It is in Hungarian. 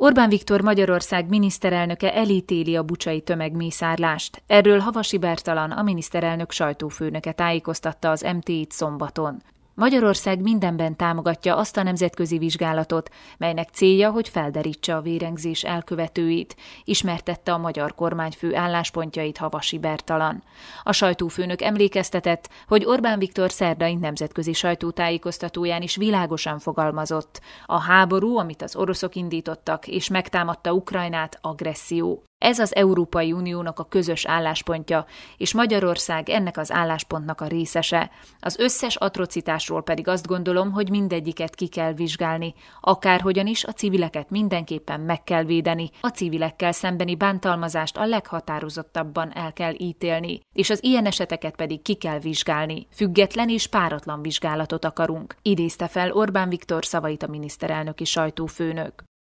Orbán Viktor Magyarország miniszterelnöke elítéli a bucsai tömegmészárlást. Erről Havasi Bertalan, a miniszterelnök sajtófőnöke tájékoztatta az MT-t szombaton. Magyarország mindenben támogatja azt a nemzetközi vizsgálatot, melynek célja, hogy felderítse a vérengzés elkövetőit, ismertette a magyar kormányfő álláspontjait Havasi Bertalan. A sajtófőnök emlékeztetett, hogy Orbán Viktor szerdai nemzetközi sajtótájékoztatóján is világosan fogalmazott. A háború, amit az oroszok indítottak és megtámadta Ukrajnát, agresszió. Ez az Európai Uniónak a közös álláspontja, és Magyarország ennek az álláspontnak a részese. Az összes atrocitásról pedig azt gondolom, hogy mindegyiket ki kell vizsgálni. Akárhogyan is a civileket mindenképpen meg kell védeni, a civilekkel szembeni bántalmazást a leghatározottabban el kell ítélni, és az ilyen eseteket pedig ki kell vizsgálni. Független és páratlan vizsgálatot akarunk, idézte fel Orbán Viktor szavait a miniszterelnöki sajtófőnök.